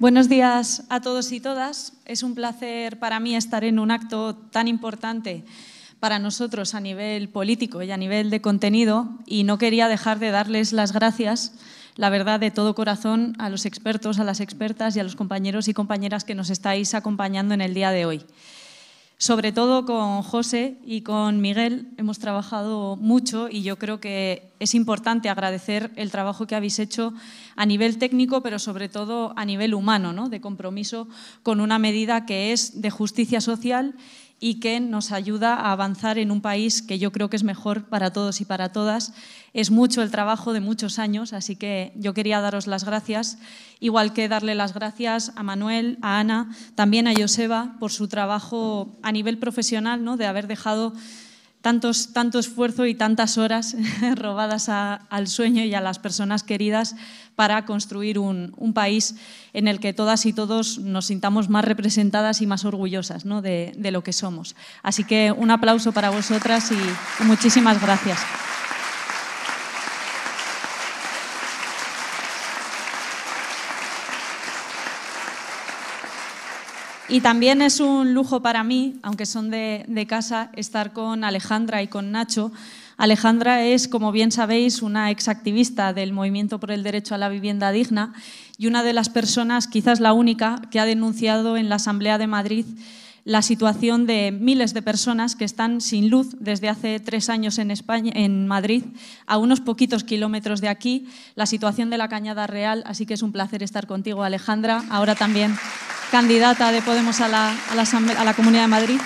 Buenos días a todos y todas. Es un placer para mí estar en un acto tan importante para nosotros a nivel político y a nivel de contenido y no quería dejar de darles las gracias, la verdad, de todo corazón a los expertos, a las expertas y a los compañeros y compañeras que nos estáis acompañando en el día de hoy sobre todo con José y con Miguel hemos trabajado mucho y yo creo que es importante agradecer el trabajo que habéis hecho a nivel técnico, pero sobre todo a nivel humano, ¿no? de compromiso con una medida que es de justicia social y que nos ayuda a avanzar en un país que yo creo que es mejor para todos y para todas. Es mucho el trabajo de muchos años, así que yo quería daros las gracias, igual que darle las gracias a Manuel, a Ana, también a Joseba por su trabajo a nivel profesional, ¿no? de haber dejado tanto esfuerzo y tantas horas robadas al sueño y a las personas queridas para construir un, país en el que todas y todos nos sintamos más representadas y más orgullosas de, lo que somos. Así que un aplauso para vosotras y muchísimas Gracias. Y también es un lujo para mí, aunque son de, casa, estar con Alejandra y con Nacho. Alejandra es, como bien sabéis, una exactivista del movimiento por el derecho a la vivienda digna y una de las personas, quizás la única, que ha denunciado en la Asamblea de Madrid la situación de miles de personas que están sin luz desde hace tres años en, España, en Madrid, a unos poquitos kilómetros de aquí, la situación de la Cañada Real. Así que es un placer estar contigo, Alejandra, ahora también candidata de Podemos a la, Comunidad de Madrid?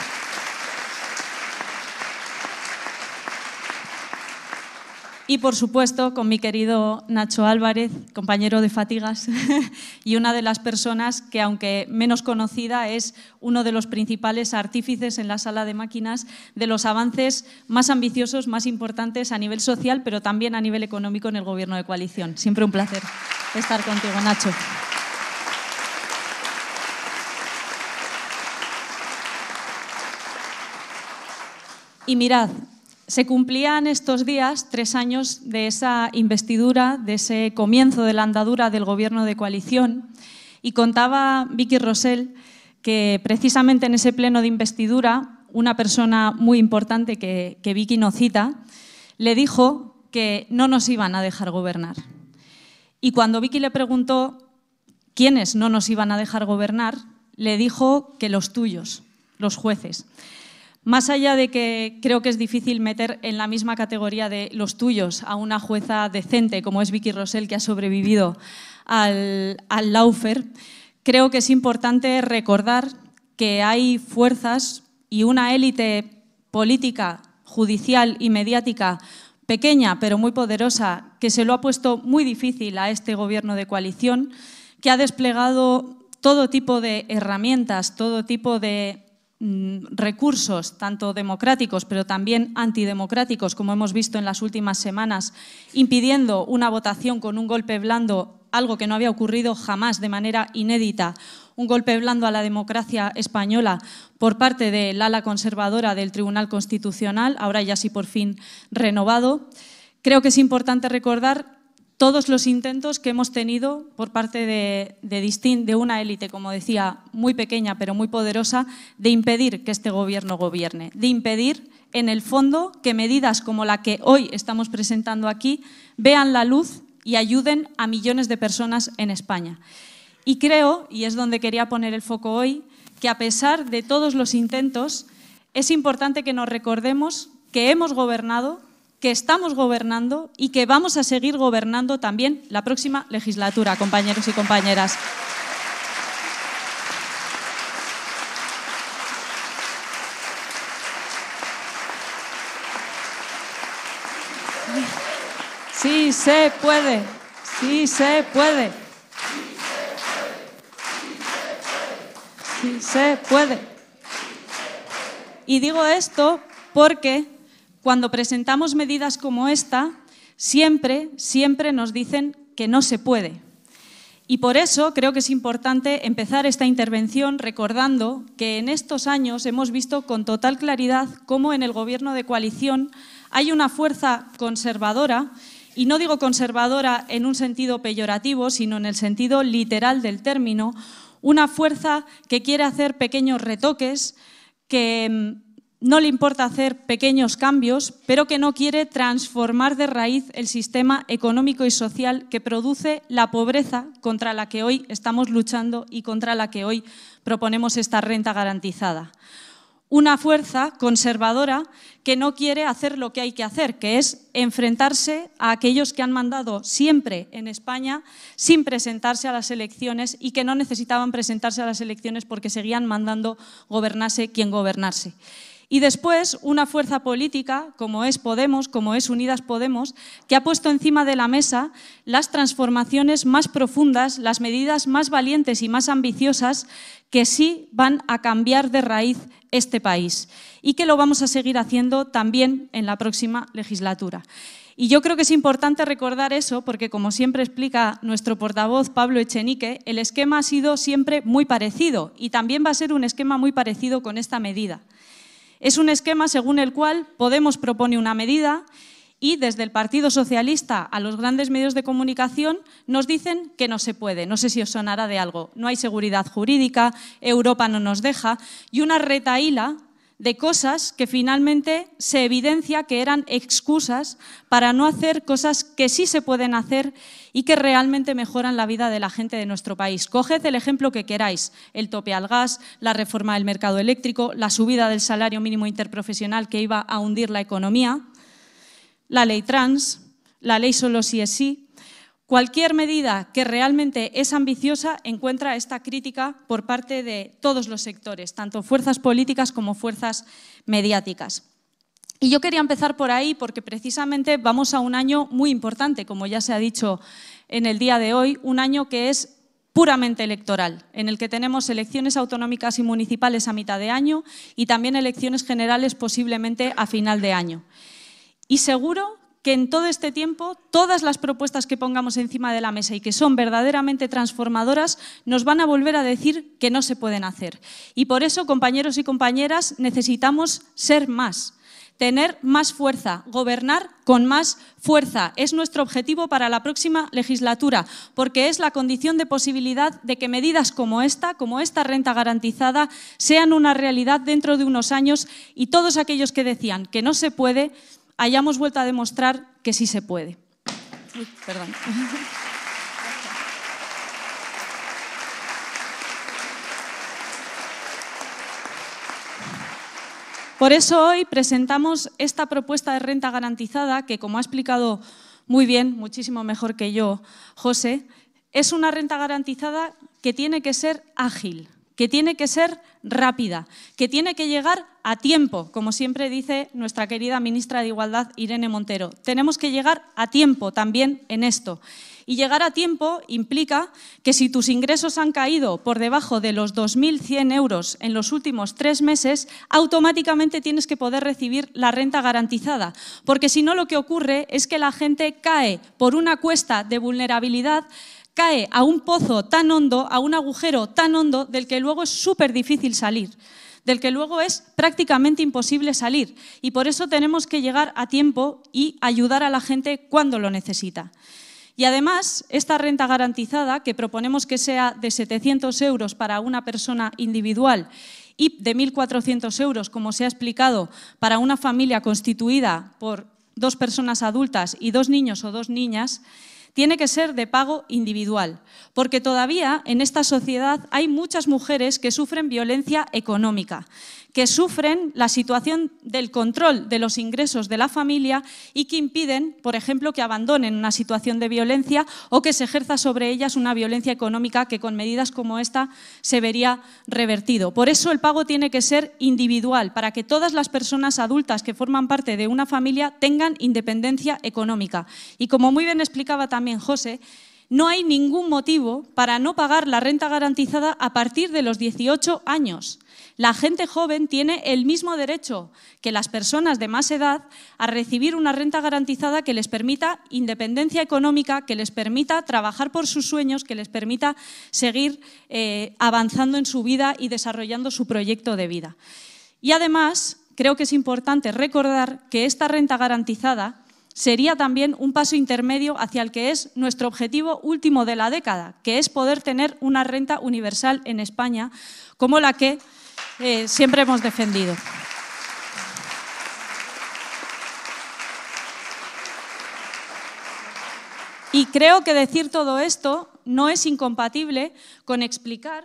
Y por supuesto con mi querido Nacho Álvarez, compañero de Fatigas, y una de las personas que, aunque menos conocida, es uno de los principales artífices en la sala de máquinas de los avances más ambiciosos, más importantes a nivel social, pero también a nivel económico en el gobierno de coalición. Siempre un placer estar contigo, Nacho. Y mirad, se cumplían estos días tres años de esa investidura, de ese comienzo de la andadura del gobierno de coalición, y contaba Vicky Rosell que precisamente en ese pleno de investidura, una persona muy importante que, que Vicky no cita, le dijo que no nos iban a dejar gobernar. Y cuando Vicky le preguntó quiénes no nos iban a dejar gobernar, le dijo que los tuyos, los jueces. Más allá de que creo que es difícil meter en la misma categoría de los tuyos a una jueza decente como es Vicky Rosell, que ha sobrevivido al, al Laufer, creo que es importante recordar que hay fuerzas y una élite política, judicial y mediática pequeña pero muy poderosa que se lo ha puesto muy difícil a este gobierno de coalición, que ha desplegado todo tipo de herramientas, todo tipo de Mm, recursos, tanto democráticos, pero también antidemocráticos, como hemos visto en las últimas semanas, impidiendo una votación con un golpe blando, algo que no había ocurrido jamás de manera inédita, un golpe blando a la democracia española por parte del ala conservadora del Tribunal Constitucional, ahora ya sí por fin renovado. Creo que es importante recordar todos los intentos que hemos tenido por parte de, una élite, como decía, muy pequeña pero muy poderosa, de impedir que este gobierno gobierne, de impedir, en el fondo, que medidas como la que hoy estamos presentando aquí vean la luz y ayuden a millones de personas en España. Y creo, y es donde quería poner el foco hoy, que a pesar de todos los intentos, es importante que nos recordemos que hemos gobernado que estamos gobernando y que vamos a seguir gobernando también la próxima legislatura, compañeros y compañeras. Sí se puede, sí se puede. Sí se puede. Y digo esto porque cuando presentamos medidas como esta, siempre, siempre nos dicen que no se puede. Y por eso creo que es importante empezar esta intervención recordando que en estos años hemos visto con total claridad cómo en el gobierno de coalición hay una fuerza conservadora, y no digo conservadora en un sentido peyorativo, sino en el sentido literal del término, una fuerza que quiere hacer pequeños retoques, que mm, no le importa hacer pequeños cambios, pero que no quiere transformar de raíz el sistema económico y social que produce la pobreza contra la que hoy estamos luchando y contra la que hoy proponemos esta renta garantizada. Una fuerza conservadora que no quiere hacer lo que hay que hacer, que es enfrentarse a aquellos que han mandado siempre en España sin presentarse a las elecciones y que no necesitaban presentarse a las elecciones porque seguían mandando gobernarse quien gobernase. Y después, una fuerza política como es Podemos, como es Unidas Podemos, que ha puesto encima de la mesa las transformaciones más profundas, las medidas más valientes y más ambiciosas que sí van a cambiar de raíz este país y que lo vamos a seguir haciendo también en la próxima legislatura. Y yo creo que es importante recordar eso porque, como siempre explica nuestro portavoz Pablo Echenique, el esquema ha sido siempre muy parecido y también va a ser un esquema muy parecido con esta medida. Es un esquema según el cual Podemos propone una medida y desde el Partido Socialista a los grandes medios de comunicación nos dicen que no se puede. No sé si os sonará de algo. No hay seguridad jurídica, Europa no nos deja y una retaíla de cosas que finalmente se evidencia que eran excusas para no hacer cosas que sí se pueden hacer y que realmente mejoran la vida de la gente de nuestro país. Coged el ejemplo que queráis, el tope al gas, la reforma del mercado eléctrico, la subida del salario mínimo interprofesional que iba a hundir la economía, la ley trans, la ley solo si es sí, Cualquier medida que realmente es ambiciosa encuentra esta crítica por parte de todos los sectores, tanto fuerzas políticas como fuerzas mediáticas. Y yo quería empezar por ahí porque precisamente vamos a un año muy importante, como ya se ha dicho en el día de hoy, un año que es puramente electoral, en el que tenemos elecciones autonómicas y municipales a mitad de año y también elecciones generales posiblemente a final de año. Y seguro que en todo este tiempo todas las propuestas que pongamos encima de la mesa y que son verdaderamente transformadoras nos van a volver a decir que no se pueden hacer. Y por eso, compañeros y compañeras, necesitamos ser más tener más fuerza, gobernar con más fuerza. Es nuestro objetivo para la próxima legislatura, porque es la condición de posibilidad de que medidas como esta, como esta renta garantizada, sean una realidad dentro de unos años y todos aquellos que decían que no se puede, hayamos vuelto a demostrar que sí se puede. Por eso hoy presentamos esta propuesta de renta garantizada que, como ha explicado muy bien, muchísimo mejor que yo, José, es una renta garantizada que tiene que ser ágil, que tiene que ser rápida, que tiene que llegar a tiempo, como siempre dice nuestra querida ministra de Igualdad, Irene Montero. Tenemos que llegar a tiempo también en esto. Y llegar a tiempo implica que si tus ingresos han caído por debajo de los 2.100 euros en los últimos tres meses, automáticamente tienes que poder recibir la renta garantizada. Porque si no, lo que ocurre es que la gente cae por una cuesta de vulnerabilidad cae a un pozo tan hondo, a un agujero tan hondo, del que luego es súper difícil salir, del que luego es prácticamente imposible salir. Y por eso tenemos que llegar a tiempo y ayudar a la gente cuando lo necesita. Y además, esta renta garantizada, que proponemos que sea de 700 euros para una persona individual y de 1.400 euros, como se ha explicado, para una familia constituida por dos personas adultas y dos niños o dos niñas, tiene que ser de pago individual, porque todavía en esta sociedad hay muchas mujeres que sufren violencia económica que sufren la situación del control de los ingresos de la familia y que impiden, por ejemplo, que abandonen una situación de violencia o que se ejerza sobre ellas una violencia económica que con medidas como esta se vería revertido. Por eso el pago tiene que ser individual, para que todas las personas adultas que forman parte de una familia tengan independencia económica. Y como muy bien explicaba también José, no hay ningún motivo para no pagar la renta garantizada a partir de los 18 años. La gente joven tiene el mismo derecho que las personas de más edad a recibir una renta garantizada que les permita independencia económica, que les permita trabajar por sus sueños, que les permita seguir eh, avanzando en su vida y desarrollando su proyecto de vida. Y además, creo que es importante recordar que esta renta garantizada sería también un paso intermedio hacia el que es nuestro objetivo último de la década, que es poder tener una renta universal en España como la que eh, siempre hemos defendido. Y creo que decir todo esto no es incompatible con explicar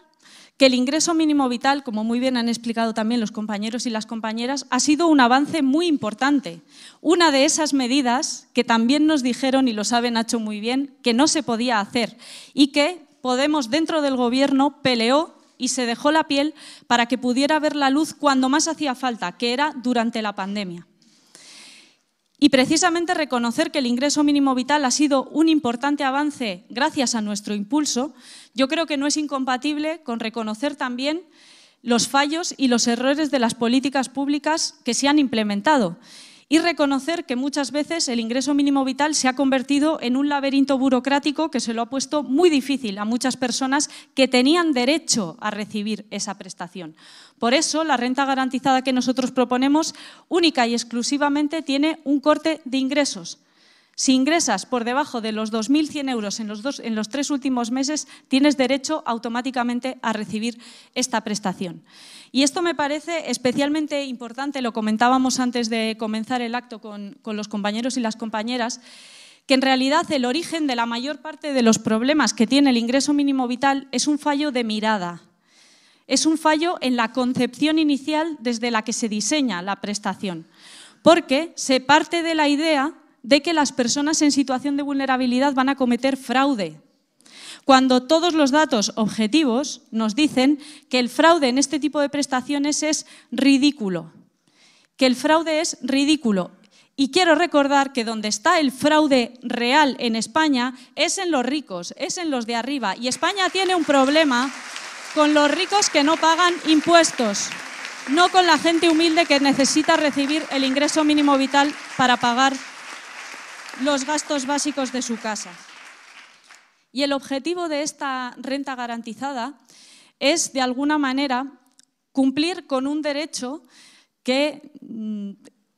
que el ingreso mínimo vital, como muy bien han explicado también los compañeros y las compañeras, ha sido un avance muy importante. Una de esas medidas que también nos dijeron, y lo saben hecho muy bien, que no se podía hacer y que Podemos dentro del Gobierno peleó y se dejó la piel para que pudiera ver la luz cuando más hacía falta, que era durante la pandemia. Y precisamente reconocer que el ingreso mínimo vital ha sido un importante avance gracias a nuestro impulso, yo creo que no es incompatible con reconocer también los fallos y los errores de las políticas públicas que se han implementado y reconocer que muchas veces el ingreso mínimo vital se ha convertido en un laberinto burocrático que se lo ha puesto muy difícil a muchas personas que tenían derecho a recibir esa prestación. Por eso, la renta garantizada que nosotros proponemos única y exclusivamente tiene un corte de ingresos si ingresas por debajo de los 2.100 euros en los, tres últimos meses, tienes derecho automáticamente a recibir esta prestación. Y esto me parece especialmente importante, lo comentábamos antes de comenzar el acto con los compañeros y las compañeras, que en realidad el origen de la mayor parte de los problemas que tiene el ingreso mínimo vital es un fallo de mirada, es un fallo en la concepción inicial desde la que se diseña la prestación, porque se parte de la idea de que las personas en situación de vulnerabilidad van a cometer fraude, cuando todos los datos objetivos nos dicen que el fraude en este tipo de prestaciones es ridículo, que el fraude es ridículo. Y quiero recordar que donde está el fraude real en España es en los ricos, es en los de arriba. Y España tiene un problema con los ricos que no pagan impuestos, no con la gente humilde que necesita recibir el ingreso mínimo vital para pagar los gastos básicos de su casa. Y el objetivo de esta renta garantizada es, de alguna manera, cumplir con un derecho que mm,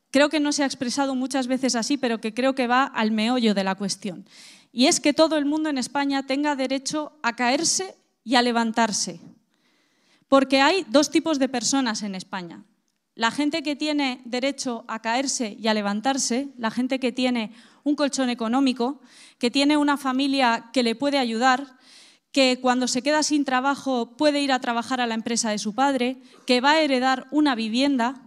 creo que no se ha expresado muchas veces así, pero que creo que va al meollo de la cuestión. Y es que todo el mundo en España tenga derecho a caerse y a levantarse. Porque hay dos tipos de personas en España. La gente que tiene derecho a caerse y a levantarse, la gente que tiene un colchón económico, que tiene una familia que le puede ayudar, que cuando se queda sin trabajo puede ir a trabajar a la empresa de su padre, que va a heredar una vivienda,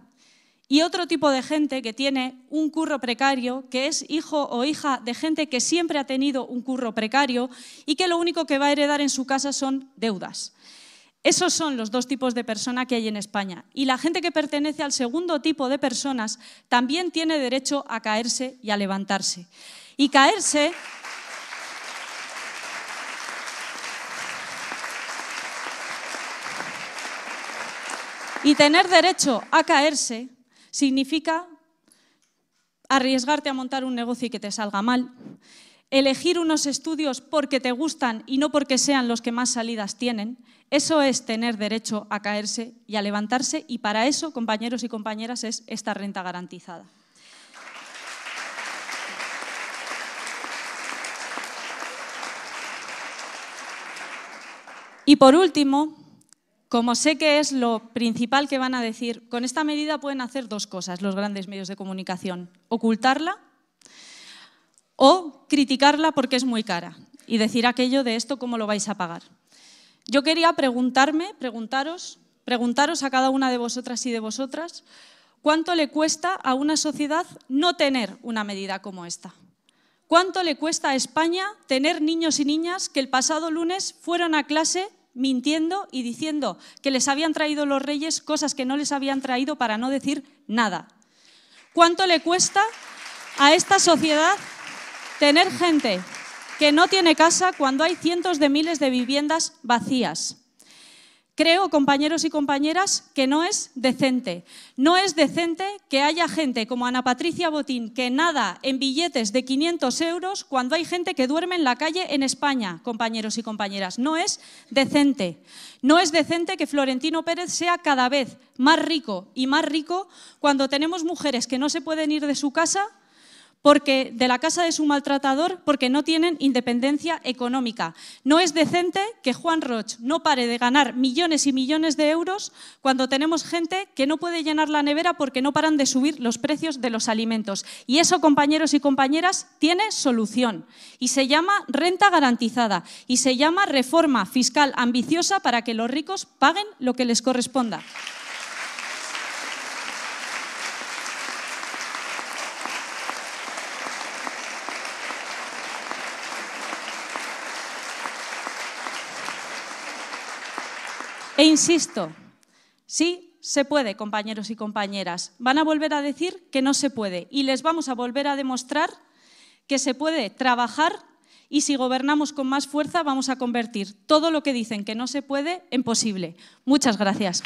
y otro tipo de gente que tiene un curro precario, que es hijo o hija de gente que siempre ha tenido un curro precario y que lo único que va a heredar en su casa son deudas. Esos son los dos tipos de persona que hay en España. Y la gente que pertenece al segundo tipo de personas también tiene derecho a caerse y a levantarse. Y caerse... Y tener derecho a caerse significa arriesgarte a montar un negocio y que te salga mal, elegir unos estudios porque te gustan y no porque sean los que más salidas tienen, eso es tener derecho a caerse y a levantarse y para eso, compañeros y compañeras, es esta renta garantizada. Y por último, como sé que es lo principal que van a decir, con esta medida pueden hacer dos cosas los grandes medios de comunicación, ocultarla o criticarla porque es muy cara y decir aquello de esto cómo lo vais a pagar. Yo quería preguntarme, preguntaros, preguntaros a cada una de vosotras y de vosotras, ¿cuánto le cuesta a una sociedad no tener una medida como esta? ¿Cuánto le cuesta a España tener niños y niñas que el pasado lunes fueron a clase mintiendo y diciendo que les habían traído los reyes cosas que no les habían traído para no decir nada? ¿Cuánto le cuesta a esta sociedad Tener gente que no tiene casa cuando hay cientos de miles de viviendas vacías. Creo, compañeros y compañeras, que no es decente. No es decente que haya gente como Ana Patricia Botín que nada en billetes de 500 euros cuando hay gente que duerme en la calle en España, compañeros y compañeras. No es decente. No es decente que Florentino Pérez sea cada vez más rico y más rico cuando tenemos mujeres que no se pueden ir de su casa porque de la casa de su maltratador porque no tienen independencia económica. No es decente que Juan Roch no pare de ganar millones y millones de euros cuando tenemos gente que no puede llenar la nevera porque no paran de subir los precios de los alimentos. Y eso, compañeros y compañeras, tiene solución y se llama renta garantizada y se llama reforma fiscal ambiciosa para que los ricos paguen lo que les corresponda. E insisto, sí se puede, compañeros y compañeras. Van a volver a decir que no se puede y les vamos a volver a demostrar que se puede trabajar y si gobernamos con más fuerza vamos a convertir todo lo que dicen que no se puede en posible. Muchas gracias.